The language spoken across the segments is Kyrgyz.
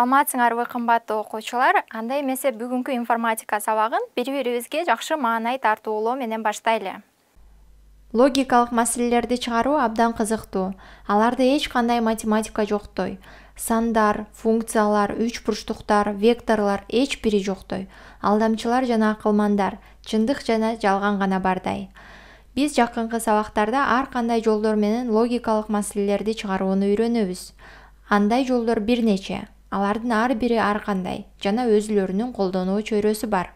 саламатсыңарбы кымбаттуу окуучулар анда эмесе бүгүнкү информатика сабагын бири бирибизге жакшы маанай тартуулоо менен баштайлы логикалык маселелерди чыгаруу абдан кызыктуу аларда эч кандай математика жоктой сандар функциялар үч бурчтуктар векторлор эч бири жоктой алдамчылар жана акылмандар чындык жана жалган гана бардай биз жакынкы сабактарда ар кандай жолдор менен логикалык маселелерди чыгарууну үйрөнөбүз андай жолдор бир нече алардын ар бири ар кандай жана өзүлөрүнүн колдонуу чөйрөсү бар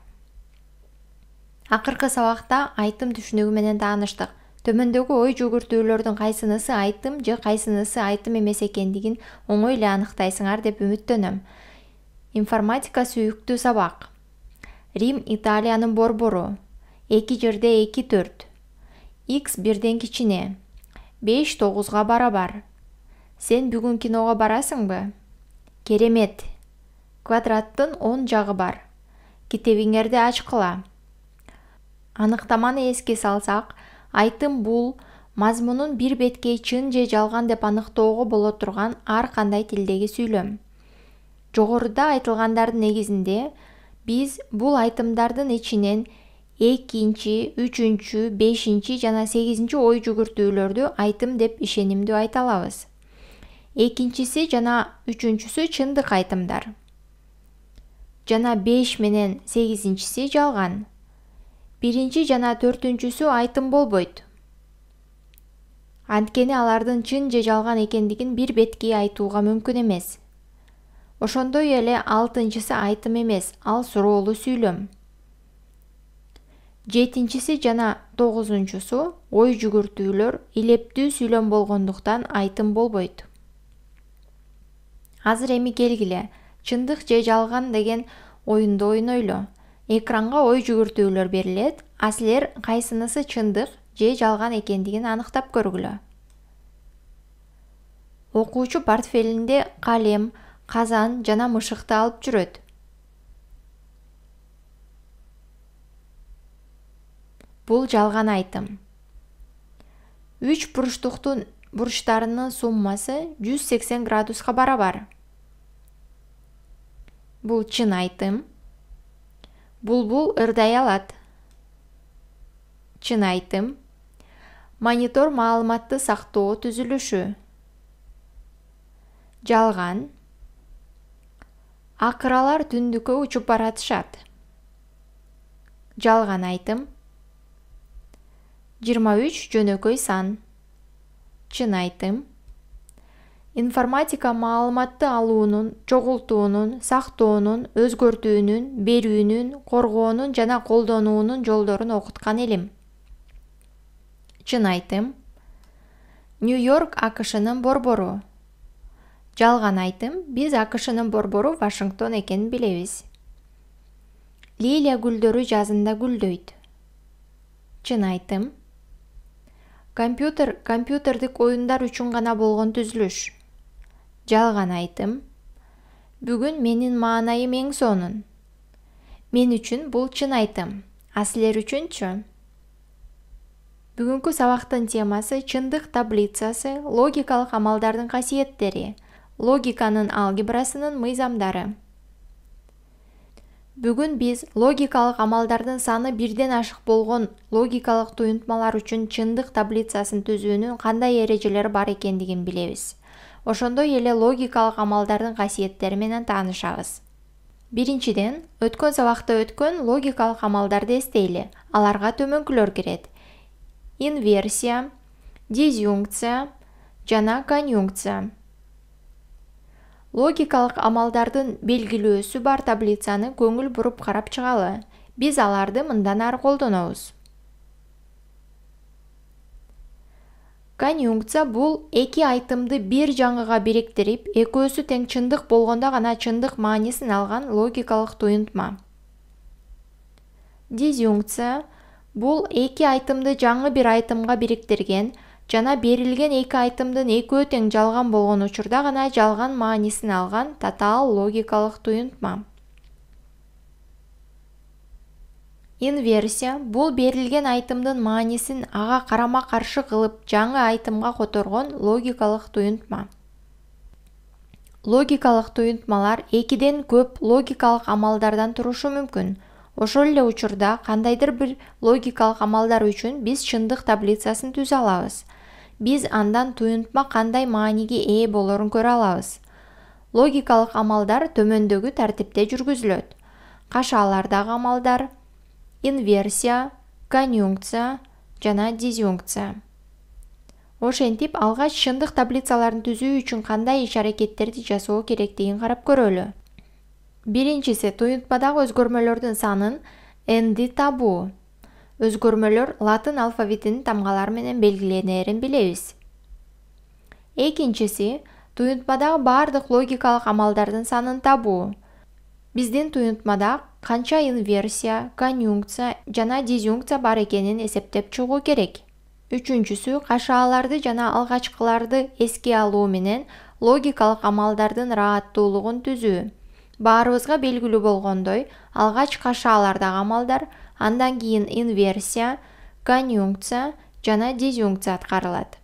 акыркы сабакта айтым түшүнүгү менен тааныштык төмөндөгү ой жүгүртүүлөрдүн кайсынысы айтым же кайсынысы айтым эмес экендигин оңой эле аныктайсыңар деп үмүттөнөм информатика сүйүктүү сабак рим италиянын борбору эки жерде эки төрт x бирден кичине беш тогузга барабар сен бүгүн киного барасыңбы керемет квадраттын оң жагы бар китебиңерди ачкыла аныктаманы эске салсак айтым бул мазмунун бир беткей чын же жалган деп аныктоого боло турган ар кандай тилдеги сүйлөм жогоруда айтылгандардын негизинде биз бул айтымдардын ичинен экинчи үчүнчү бешинчи жана сегизинчи ой жүгүртүүлөрдү айтым деп ишенимдүү айта алабыз экинчиси жана үчүнчүсү чындык айтымдар жана беш менен сегизинчиси жалган биринчи жана төртүнчүсү айтым болбойт анткени алардын чын же жалган экендигин бир бетке айтууга мүмкүн эмес ошондой эле алтынчысы айтым эмес ал суроолуу сүйлөм жетинчиси жана тогузунчусу ой жүгүртүүлөр илептүү сүйлөм болгондуктан айтым болбойт азыр эми келгиле чындык же жалган деген оюнду ойнойлу экранга ой жүгүртүүлөр берилет а силер кайсынысы чындык же жалган экендигин аныктап көргүлө окуучу портфелинде калем казан жана мышыкты алып жүрөт бул жалган айтым үч бурчтуктун бурчтарынын суммасы жүз сексен градуска барабар бул чын айтым булбул ырдай алат чын айтым монитор маалыматты сактоо түзүлүшү жалган акыралар түндүккө учуп баратышат жалган айтым жыйырма үч жөнөкөй сан чын айтым информатика маалыматты алуунун чогултуунун сактоонун өзгөртүүнүн берүүнүн коргоонун жана колдонуунун жолдорун окуткан илим чын айтым нью йорк акшнын борбору жалган айтым биз акшнын борбору вашингтон экенин билебиз лилия гүлдөрү жазында гүлдөйт чын айтым компьютер компьютердик оюндар үчүн гана болгон түзүлүш жалган айтым бүгүн менин маанайым эң сонун мен үчүн бул чын айтым а силер үчүнчү бүгүнкү сабактын темасы чындык таблицасы логикалык амалдардын касиеттери логиканын алгебрасынын мыйзамдары бүгүн биз логикалык амалдардын саны бирден ашык болгон логикалык туюнтмалар үчүн чындык таблицасын түзүүнүн кандай эрежелери бар экендигин билебиз ошондой эле логикалык амалдардын касиеттери менен таанышабыз биринчиден өткөн сабакта өткөн логикалык амалдарды эстейли аларга төмөнкүлөр кирет инверсия дизъюнкция жана конъюнкция логикалык амалдардын белгилөөсү бар таблицаны көңүл буруп карап чыгалы биз аларды мындан ары колдонобуз конъюнкция бул эки айтымды бир жаңыга бириктирип экөөсү тең чындык болгондо гана чындык маанисин алган логикалык туюнтма дизюнкция бул эки айтымды жаңы бир айтымга бириктирген жана берилген эки айтымдын экөө тең жалган болгон учурда гана жалган маанисин алган татаал логикалык туюнтма инверсия бул берилген айтымдын маанисин ага карама каршы кылып жаңы айтымга которгон логикалык туюнтма логикалык туюнтмалар экиден көп логикалык амалдардан турушу мүмкүн ошол эле учурда кандайдыр бир логикалык амалдар үчүн биз чындык таблицасын түзө алабыз биз андан туюнтма кандай мааниге ээ болорун көрө алабыз логикалык амалдар төмөндөгү тартипте жүргүзүлөт кашаалардагы амалдар инверсия конъюнкция жана дизъюнкция ошентип алгач чындык таблицаларын түзүү үчүн кандай иш аракеттерди жасоо керектигин карап көрөлү биринчиси туюнтмадагы өзгөрмөлөрдүн санын энди табуу өзгөрмөлөр латын алфавитинин тамгалары менен белгиленэрин билебиз экинчиси туюнтмадагы баардык логикалык амалдардын санын табуу биздин туюнтмада канча инверсия конъюнкция жана дизюнкция бар экенин эсептеп чыгуу керек үчүнчүсү кашааларды жана алгачкыларды эске алуу менен логикалык амалдардын ырааттуулугун түзүү баарыбызга белгилүү болгондой алгач кашаалардагы амалдар андан кийин инверсия конъюнкция жана дизюнкция аткарылат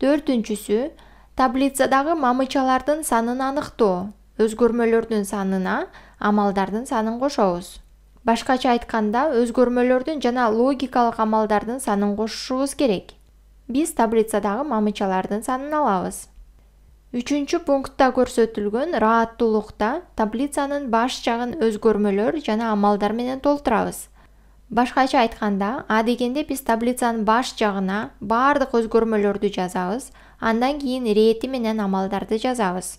төртүнчүсү таблицадагы мамычалардын санын аныктоо өзгөрмөлөрдүн санына амалдардын санын кошобуз башкача айтканда өзгөрмөлөрдүн жана логикалык амалдардын санын кошушубуз керек биз таблицадагы мамычалардын санын алабыз үчүнчү пунктта көрсөтүлгөн ырааттуулукта таблицанын баш жагын өзгөрмөлөр жана амалдар менен толтурабыз башкача айтканда а дегенде биз таблицанын баш жагына баардык өзгөрмөлөрдү жазабыз андан кийин ирээти менен амалдарды жазабыз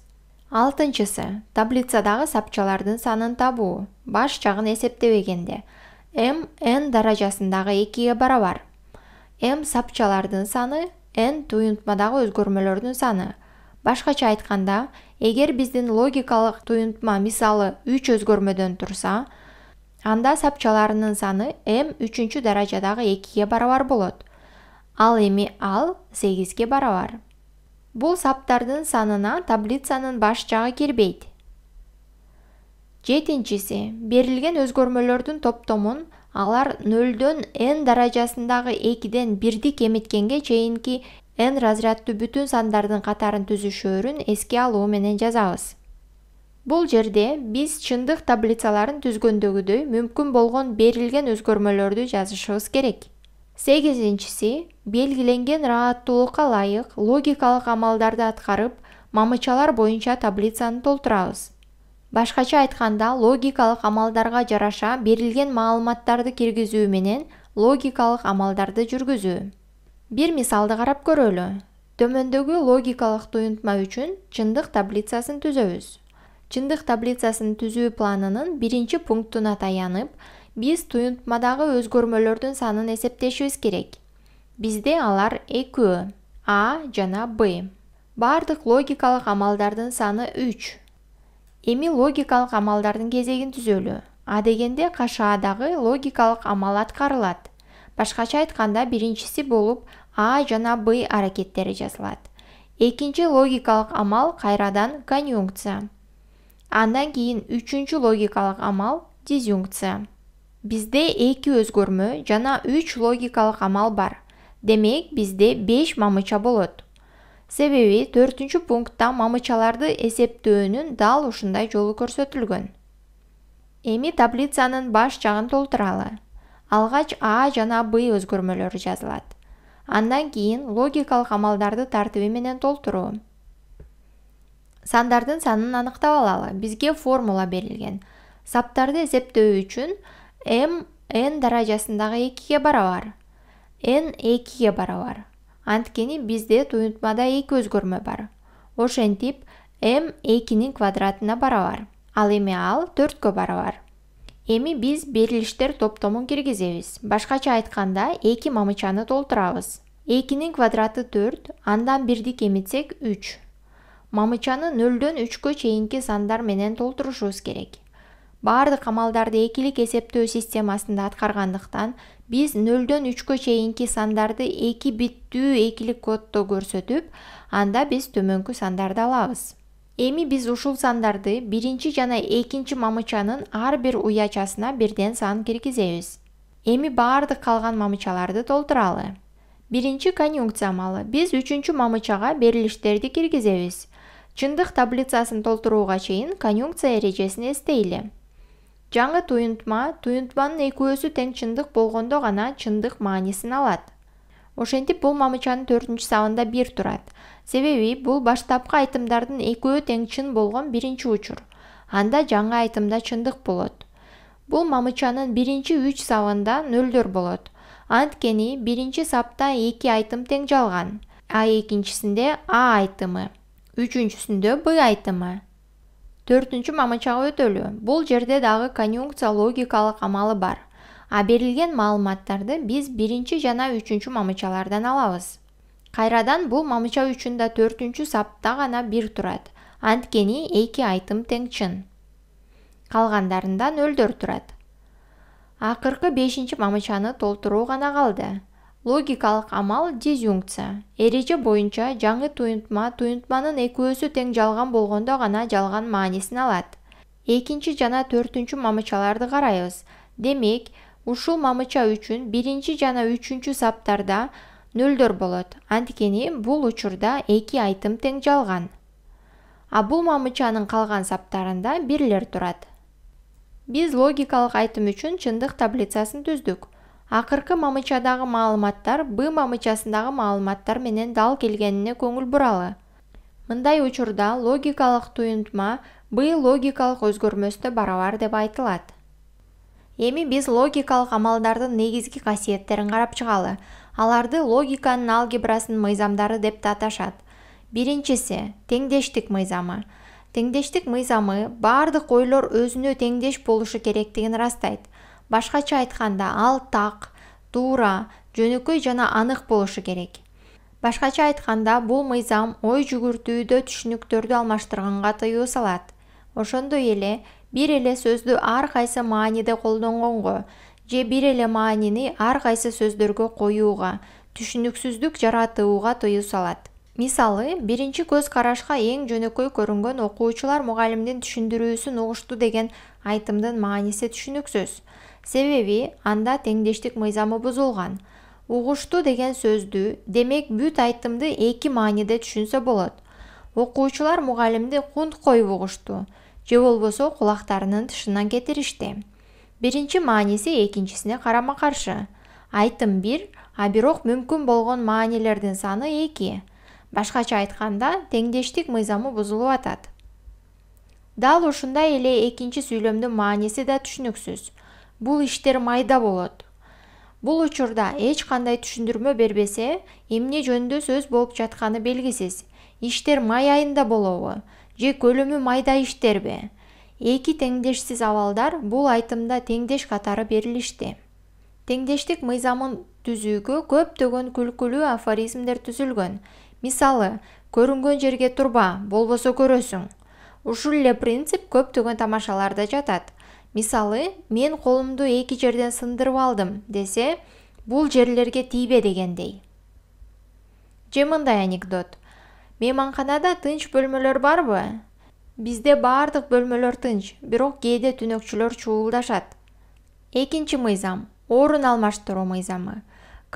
алтынчысы таблицадагы сапчалардын санын табуу баш жагын эсептебегенде M, N даражасындагы 2-ге барабар M сапчалардын саны N туюнтмадагы өзгөрмөлөрдүн саны башкача айтканда эгер биздин логикалык туюнтма мисалы 3 өзгөрмөдөн турса анда сапчаларынын саны M 3 үчүнчү даражадагы ге барабар болот ал эми ал 8-ге барабар бул саптардын санына таблицанын баш жагы кирбейт 7 жетинчиси берилген өзгөрмөлөрдүн топтомун алар 0дөн n даражасындагы 2ден 1 бирди кемиткенге чейинки n разряддуу бүтүн сандардын катарын түзүшөөрүн эске алуу менен жазабыз бул жерде биз чындык таблицаларын түзгөндөгүдөй мүмкүн болгон берилген өзгөрмөлөрдү жазышыбыз керек сегизинчиси белгиленген ырааттуулукка ылайык логикалык амалдарды аткарып мамычалар боюнча таблицаны толтурабыз башкача айтканда логикалык амалдарга жараша берилген маалыматтарды киргизүү менен логикалык амалдарды жүргүзүү бир мисалды карап көрөлү төмөндөгү логикалык туюнтма үчүн чындык таблицасын түзөбүз чындык таблицасын түзүү планынын биринчи пунктуна таянып биз туюнтмадагы өзгөрмөлөрдүн санын эсептешибиз керек бизде алар экөө а жана б баардык логикалык амалдардын саны үч эми логикалык амалдардын кезегин түзөлү а дегенде кашаадагы логикалык амал аткарылат башкача айтканда биринчиси болуп а жана б аракеттери жазылат экинчи логикалык амал кайрадан конъюнкция андан кийин үчүнчү логикалык амал дизюнкция бизде эки өзгөрмө жана үч логикалык амал бар демек бизде беш мамыча болот себеби төртүнчү пунктта мамычаларды эсептөөнүн дал ушундай жолу көрсөтүлгөн эми таблицанын баш жагын толтуралы алгач а жана б өзгөрмөлөрү жазылат андан кийин логикалык амалдарды тартиби менен толтуруу сандардын санын аныктап алалы бизге формула берилген саптарды эсептөө үчүн m n даражасындагы экиге барабар н экиге барабар анткени бизде туюнтмада эки өзгөрмө бар ошентип м экинин квадратына барабар ал эми ал төрткө барабар эми биз берилиштер топтомун киргизебиз башкача айтканда эки мамычаны толтурабыз экинин квадраты төрт андан бирди кемитсек үч мамычаны нөлдөн үчкө чейинки сандар менен толтурушубуз керек баардык амалдарды экилик эсептөө системасында аткаргандыктан биз нөлдөн үчкө чейинки сандарды эки биттүү экилик кодто көрсөтүп анда биз төмөнкү сандарды алабыз эми биз ушул сандарды биринчи жана экинчи мамычанын ар бир уячасына бирден сан киргизебиз эми баардык калган мамычаларды толтуралы биринчи конъюнкция амалы биз үчүнчү мамычага берилиштерди киргизебиз чындык таблицасын толтурууга чейин конъюнкция эрежесин эстейли жаңы туюнтма туюнтманын экөөсү тең чындык болгондо гана чындык маанисин алат ошентип бул мамычанын төртүнчү сабында бир турат себеби бул баштапкы айтымдардын экөө тең чын болгон биринчи учур анда жаңы айтымда чындык болот бул мамычанын биринчи үч сабында нөлдөр болот анткени биринчи сапта эки айтым тең жалган а экинчисинде а айтымы үчүнчүсүндө б айтымы төртүнчү мамычага өтөлү бул жерде дагы конъюнкция логикалык амалы бар а берилген маалыматтарды биз биринчи жана үчүнчү мамычалардан алабыз кайрадан бул мамыча үчүн да төртүнчү сапта гана бир турат анткени эки айтым тең чын калгандарында нөлдөр турат акыркы бешинчи мамычаны толтуруу гана калды логикалык амал дизюнкция эреже боюнча жаңы туюнтма туюнтманын экөөсү тең жалган болгондо гана жалган маанисин алат экинчи жана төртүнчү мамычаларды карайбыз демек ушул мамыча үчүн биринчи жана үчүнчү саптарда нөлдөр болот анткени бул учурда эки айтым тең жалган а бул мамычанын калган саптарында бирлер турат биз логикалык айтым үчүн чындык таблицасын түздүк акыркы мамычадағы маалыматтар б мамычасындағы маалыматтар менен дал келгеніне көңүл бұралы. мындай учурда логикалық туюнтма б логикалық өзгөрмөсүнө барабар деп айтылады. Емі біз логикалық амалдардың негізгі қасиеттерін қарап шығалы, аларды логиканың алгебрасының мыйзамдары деп таташады. аташат биринчиси теңдештик мыйзамы теңдештик мыйзамы бардык ойлор өзүнө теңдеш болушу керектигин башкача айтканда ал так туура жөнөкөй жана анык болушу керек башкача айтканда бул мыйзам ой жүгүртүүдө түшүнүктөрдү алмаштырганга тыюу салат ошондой эле бир эле сөздү ар кайсы мааниде колдонгонго же бир эле маанини ар кайсы сөздөргө коюуга түшүнүксүздүк жаратууга тыюу салат мисалы биринчи көз карашка эң жөнөкөй көрүнгөн окуучулар мугалимдин түшүндүрүүсүн угушту деген айтымдын мааниси түшүнүксүз себеби анда теңдештик мыйзамы бузулган угушту деген сөздү демек бүт айтымды эки мааниде түшүнсө болот окуучулар мугалимди кунт коюп угушту же болбосо кулактарынын тышынан кетиришти биринчи мааниси экинчисине карама каршы айтым бир а бирок мүмкүн болгон маанилердин саны эки башкача айтканда теңдештик мыйзамы бузулуп атат дал ушундай эле экинчи сүйлөмдүн мааниси да түшүнүксүз бул иштер майда болот бул учурда эч кандай түшүндүрмө бербесе эмне жөнүндө сөз болуп жатканы белгисиз иштер май айында болобу же көлөмү майда иштерби эки теңдешсиз абалдар бул айтымда теңдеш катары берилишти теңдештик мыйзамын түзүүгө көптөгөн күлкүлүү афоризмдер түзүлгөн мисалы көрүнгөн жерге турба болбосо көрөсүң ушул эле принцип көптөгөн тамашаларда жатат мисалы мен колумду эки жерден сындырып алдым десе бул жерлерге тийбе дегендей же мындай анекдот мейманканада тынч бөлмөлөр барбы бизде баардык бөлмөлөр тынч бирок кээде түнөкчүлөр чуулдашат экинчи мыйзам орун алмаштыруу мыйзамы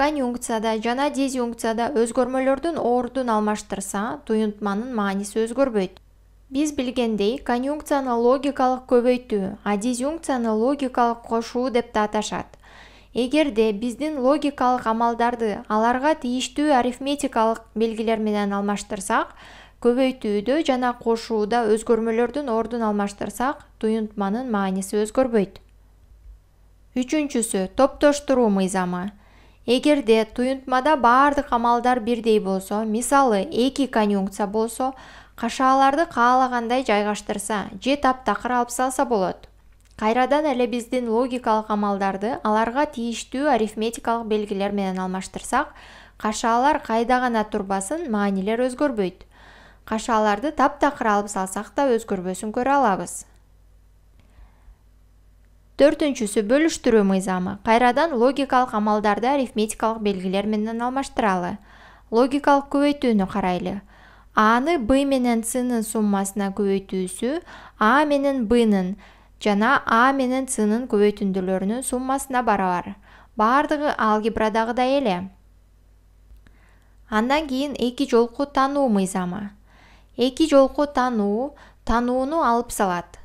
конъюнкцияда жана дезюнкцияда өзгөрмөлөрдүн ордун алмаштырса туюнтманын мааниси өзгөрбөйт биз билгендей конъюнкцияны логикалык көбөйтүү а дезюнкцияны логикалык кошуу деп да аташат эгерде биздин логикалык амалдарды аларга тийиштүү арифметикалык белгилер менен алмаштырсак көбөйтүүдө жана кошууда өзгөрмөлөрдүн ордун алмаштырсак туюнтманын мааниси өзгөрбөйт үчүнчүсү топтоштуруу мыйзамы эгерде туюнтмада баардык амалдар бирдей болсо мисалы эки конъюнкция болсо қашаларды қалағандай жайғаштырса же тақыр алып салса болады қайрадан әлі біздің логикалық амалдарды аларға тиішті арифметикалық белгілермен менен қашалар қайда гана турбасын маанилер өзгөрбөйт қашаларды таптакыр алып салсақ та өзгөрбөсүн көрө алабыз төртүнчүсү бөлүштүрүү мыйзамы кайрадан логикалық амалдарды арифметикалық белгилер менен алмаштыралы логикалык көбөйтүүнү карайлы аны б менен цнын суммасына көбөйтүүсү а менен бнын жана а менен цнын көбөйтүндүлөрүнүн суммасына барабар баардыгы алгебрадагыдай эле андан кийин эки жолку тануу мыйзамы эки жолку тануу танууну алып салат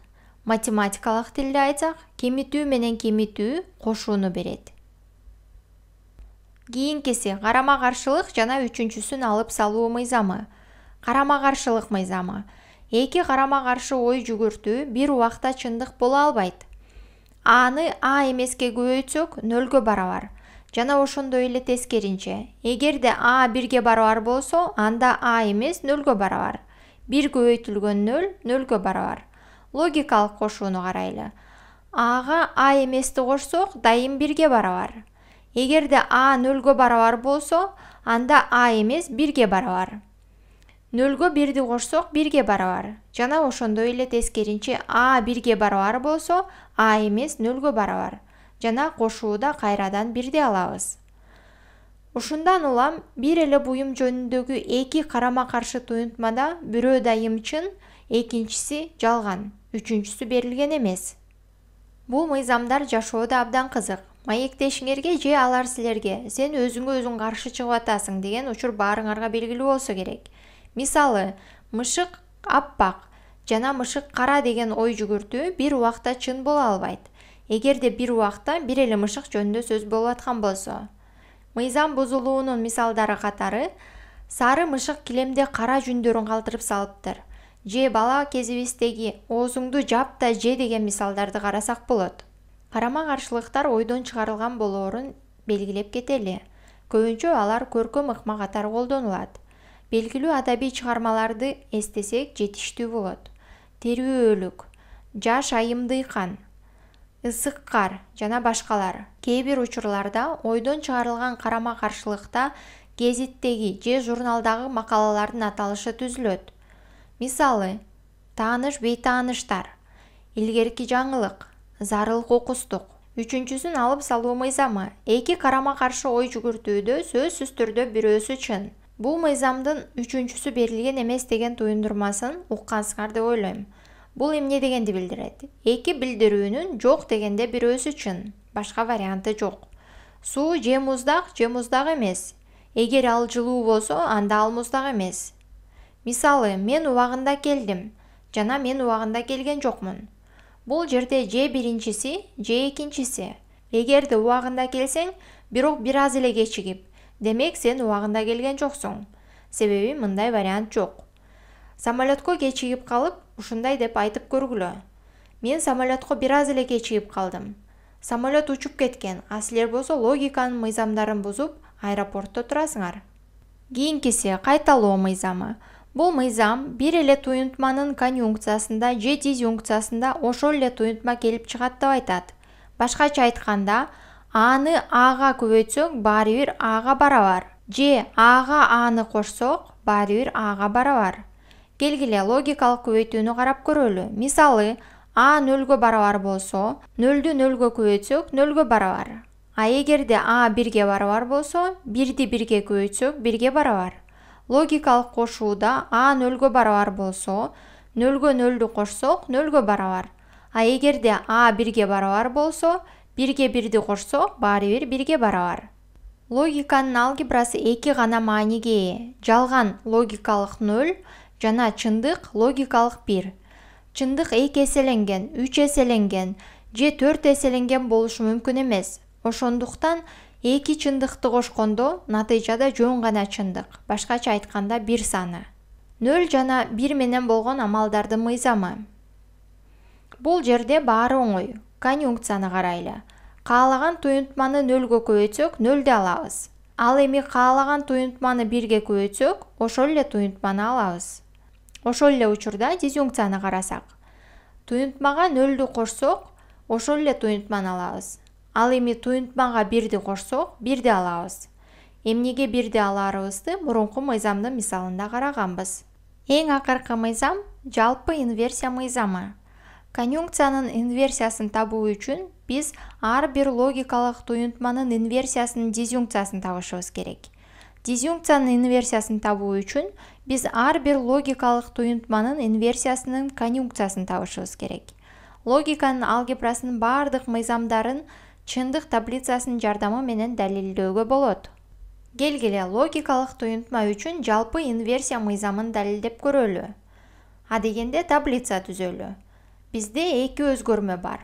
математикалык тилде айтсак кемитүү менен кемитүү кошууну берет кийинкиси карама каршылык жана үчүнчүсүн алып салуу мыйзамы карама каршылык мыйзамы эки карама каршы ой жүгүртүү бир убакта чындык боло албайт аны а эмеске көбөйтсөк нөлгө барабар жана ошондой эле тескеринче эгерде а бирге барабар болсо анда а эмес нөлгө барабар бир көбөйтүлгөн нөл нөлгө барабар логикалык кошууну карайлы ага а эмести кошсок дайым бирге барабар эгерде а нөлгө барабар болсо анда а эмес бирге барабар нөлгө бирди кошсок бирге барабар жана ошондой эле тескерисинче а бирге барабар болсо а эмес нөлгө барабар жана кошууда кайрадан бирди алабыз ушундан улам бир эле буюм жөнүндөгү эки карама каршы туюнтмада бирөө дайым чын экинчиси жалган үчүнчүсү берилген эмес бул мыйзамдар жашоодо абдан кызык маектешиңерге же алар силерге сен өзүңө өзүң каршы чыгып атасың деген учур баарыңарга белгилүү болсо керек мисалы мышык аппак жана мышык кара деген ой жүгүртүү бир убакта чын боло албайт эгерде бир убакта бир эле мышык жөнүндө сөз болуп аткан болсо мыйзам бузулуунун мисалдары катары сары мышык килемде кара жүндөрүн калтырып салыптыр же бала кезибиздеги оозуңду жап да же деген мисалдарды карасак болот карама каршылыктар ойдон чыгарылган болоорун белгилеп кетели көбүнчө алар көркөм ыкма катары колдонулат белгилүү адабий чыгармаларды эстесек жетиштүү болот тирүү жаш айым дыйкан ысык кар жана башкалар кээ бир учурларда ойдон чыгарылган карама каршылыкта гезиттеги же журналдагы макалалардын аталышы түзүлөт мисалы тааныш бейтааныштар илгерки жаңылык зарыл кокустук үчүнчүсүн алып салуу мыйзамы эки карама каршы ой жүгүртүүдө сөзсүз түрдө бирөөсү чын бул мыйзамдын үчүнчүсү берилген эмес деген туюндурмасын уккансыңар деп ойлойм бул эмне дегенди билдирет эки билдирүүнүн жок дегенде бирөөсү чын башка варианты жок суу же муздак же муздак эмес эгер ал жылуу болсо анда ал муздак эмес мисалы мен убагында келдим жана мен убагында келген жокмун бул жерде же биринчиси же экинчиси эгерде убагында келсең бирок бир аз эле кечигип демек сен уағында келген жоқсың себебі мындай вариант жоқ самолетко кечигип қалып ұшындай деп айтып көргүлө мен самолетко бир аз эле кечигип самолет учуп кеткен а силер болсо логиканын мыйзамдарын бузуп тұрасыңар. турасыңар кийинкиси кайталоо мыйзамы бул мыйзам бир эле конъюнкциясында же дизюнкциясында ошол эле туюнтма келіп чыгат деп айтат башкача аны ага көбөйтсөк баары бир ага барабар же ага аны кошсок баары бир ага барабар келгиле логикалык көбөйтүүнү карап көрөлү мисалы а нөлгө барабар болсо нөлдү нөлгө көбөйтсөк нөлгө барабар а эгерде а бирге барабар болсо бирди бирге көбөйтсөк бирге барабар логикалык кошууда а нөлгө барабар болсо нөлгө нөлдү кошсок нөлгө барабар а эгерде а бирге барабар болсо бирге бирди кошсо баары бир бирге барабар логиканын алгебрасы эки гана мааниге ээ жалган логикалык нол жана чындык логикалык бир чындык эки эселенген үч эселенген же төрт эселенген болушу мүмкүн эмес ошондуктан эки чындыкты кошкондо натыйжада жөн гана чындык башкача айтканда бир саны нөл жана бир менен болгон амалдардын мыйзамы бул жерде баары оңой конъюнкцияны карайлы каалаган туюнтманы нөлгө көбөйтсөк нөлдү алабыз ал эми каалаган туюнтманы бирге көбөйтсөк ошол эле туюнтманы алабыз ошол эле учурда дизюнкцияны карасак туюнтмага нөлдү кошсок ошол эле туюнтманы алабыз ал эми туюнтмага бирди кошсок бирди алабыз эмнеге бирди аларыбызды мурунку мыйзамдын мисалында караганбыз эң акыркы мыйзам жалпы инверсия мыйзамы конъюнкцияның инверсиясын табу үчүн биз ар бир логикалык туюнтманын инверсиясынын дизъюнкциясын табышыбыз керек Дизюнкциянын инверсиясын табуу үчүн биз ар бир логикалык туюнтманын инверсиясынын конъюнкциясын табышыбыз керек логиканын алгебрасынын баардык мыйзамдарын чындык таблицасынын жардамы менен далилдөөгө болот келгиле логикалык туюнтма үчүн жалпы инверсия мыйзамын далилдеп көрөлү адегенде таблица түзөлү бизде эки өзгөрмө бар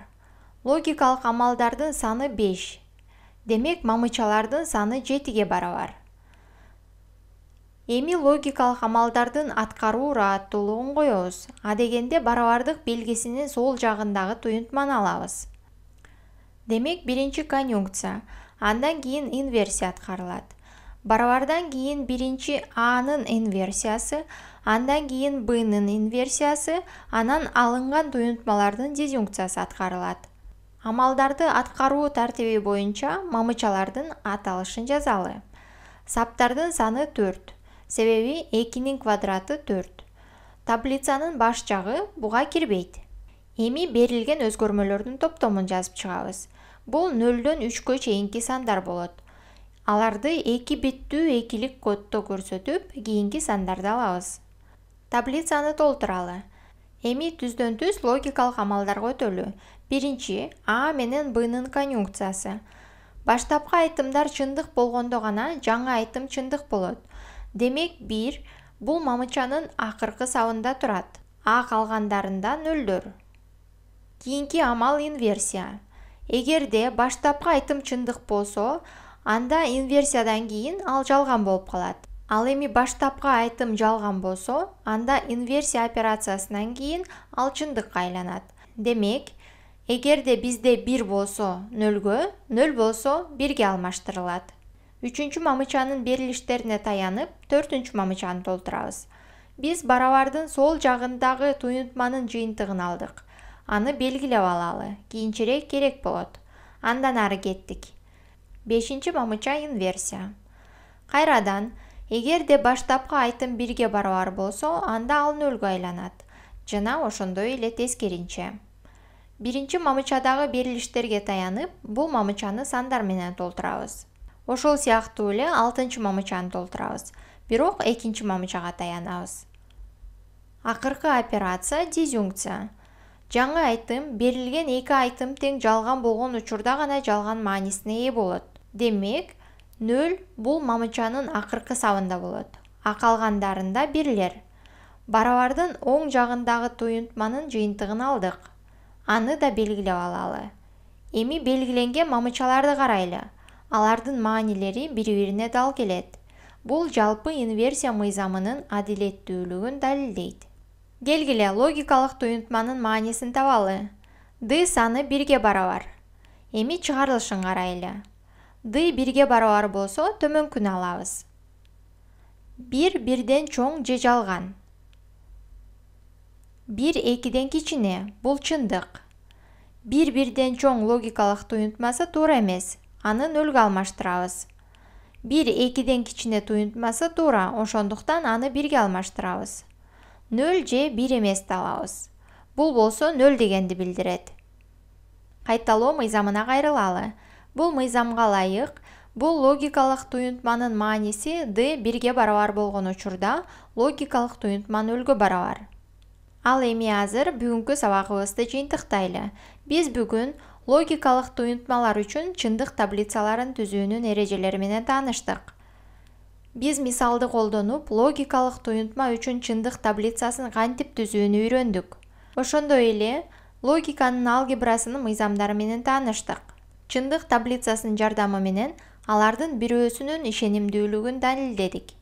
логикалык амалдардын саны беш демек мамычалардын саны жетиге барабар эми логикалык амалдардын аткаруу ырааттуулугун коебуз адегенде барабардык белгисинин сол жагындагы туюнтманы алабыз демек биринчи конъюнкция андан кийин инверсия аткарылат барабардан кийин биринчи анын инверсиясы андан кийин бнын инверсиясы анан алынган туюнтмалардын дизюнкциясы аткарылат амалдарды аткаруу тартиби боюнча мамычалардын аталышын жазалы саптардын саны төрт себеби экинин квадраты төрт таблицанын баш жагы буга кирбейт эми берилген өзгөрмөлөрдүн топтомун жазып чыгабыз бул нөлдөн үчкө чейинки сандар болот аларды эки биттүү экилик кодто көрсөтүп кийинки сандарды алабыз таблицаны толтуралы эми түздөн түз логикалык амалдарга өтөлү биринчи а менен бнын конъюнкциясы баштапкы айтымдар чындык болгондо гана жаңы айтым чындык болот демек бир бул мамычанын акыркы сабында турат а калгандарында нөлдөр кийинки амал инверсия эгерде баштапкы айтым чындык болсо анда инверсиядан кийин ал жалган болуп калат ал эми баштапкы айтым жалган болсо анда инверсия операциясынан кийин ал чындыкка айланат демек эгерде бизде бир болсо нөлгө нөл болсо бирге алмаштырылат үчүнчү мамычанын берилиштерине таянып төртүнчү мамычаны толтурабыз биз барабардын сол жагындагы туюнтманын жыйынтыгын алдык аны белгилеп алалы кийинчерээк керек болот андан ары кеттик бешинчи мамыча инверсия кайрадан эгерде баштапкы айтым бирге барабар болсо анда ал нөлгө айланат жана ошондой эле тескеринче биринчи мамычадагы берилиштерге таянып бул мамычаны сандар менен толтурабыз ошол сыяктуу эле алтынчы мамычаны толтурабыз бирок экинчи мамычага таянабыз акыркы операция дизюнкция жаңы айтым берилген эки айтым тең жалган болгон учурда гана жалган маанисине ээ болот демек нөл бұл мамычаның ақырқы сабында болады ақалғандарында берілер баралардың оң жағындағы тойынтманың жиынтығын алдық аны да белгілеп алалы эми белгіленген мамычаларды қарайлы. Алардың маанилери бири бирине дал келет Бұл жалпы инверсия мыйзамынын адилеттүүлүгүн далилдейт келгиле логикалық туюнтманын маанисин табалы д саны бирге барабар эми чыгарылышын карайлы dy бирге барабар болсо төмөнкүнү алабыз бир бирден чоң же жалган бир экиден кичине бул чындык бир бирден чоң логикалык туюнтмасы туура эмес аны нөлгө алмаштырабыз бир экиден кичине туюнтмасы туура ошондуктан аны бирге алмаштырабыз нөл же бир эмести алабыз бул болсо нөл дегенди билдирет кайталоо мыйзамына кайрылалы бул мыйзамга ылайык бул логикалык туюнтманын мааниси д бирге барабар болгон учурда логикалык туюнтма нөлгө барабар ал эми азыр бүгүнкү сабагыбызды жыйынтыктайлы биз бүгүн логикалык туюнтмалар үчүн чындык таблицаларын түзүүнүн эрежелери менен тааныштык биз мисалды колдонуп логикалык туюнтма үчүн чындык таблицасын кантип түзүүнү үйрөндүк ошондой эле логиканын алгебрасынын мыйзамдары менен тааныштык чындык таблицасынын жардамы менен алардын бирөөсүнүн ишенимдүүлүгүн далилдедик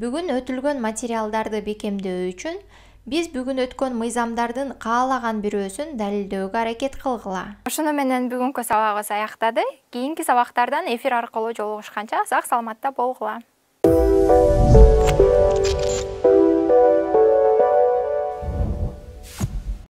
бүгүн өтүлгөн материалдарды бекемдөө үчүн биз бүгүн өткөн мыйзамдардын каалаган бирөөсүн далилдөөгө аракет кылгыла ушуну менен бүгүнкү сабагыбыз аяктады кийинки сабактардан эфир аркылуу жолугушканча сак саламатта болгула